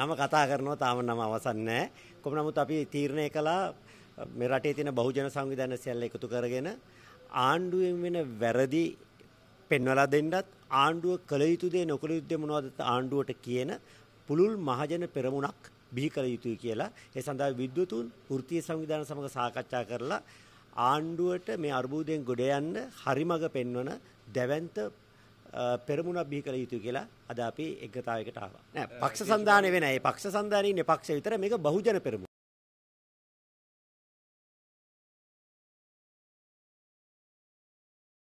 නම කතා කරනවා තාම නම අවසන් නැහැ. කොහොම නමුත් අපි තීරණය කළා මේ රටේ තියෙන බහුජන සංවිධාන සියල්ල එකතු කරගෙන ආණ්ඩුවෙන් වෙන වැරදි පෙන්වලා දෙන්නත් ආණ්ඩුව කළ යුතු දේ නොකළ යුතු දේ මොනවද ආණ්ඩුවට කියන පුළුල් මහජන පෙරමුණක් බිහි කළ යුතුයි කියලා ඒ සඳහා විද්වතුන් වෘත්තීය සංවිධාන සමග සාකච්ඡා කරලා ආණ්ඩුවට මේ අර්බුදයෙන් ගොඩ යන්න හරිමඟ පෙන්වන දැවැන්ත පෙරමුණක් බිහි කළ යුතුයි කියලා අද අපි එකතාවයකට ආවා. නෑ පක්ෂ සන්දාන වෙන. ඒ පක්ෂ සන්දානින් පක්ෂ විතර මේක බහුජන පෙරමුණ.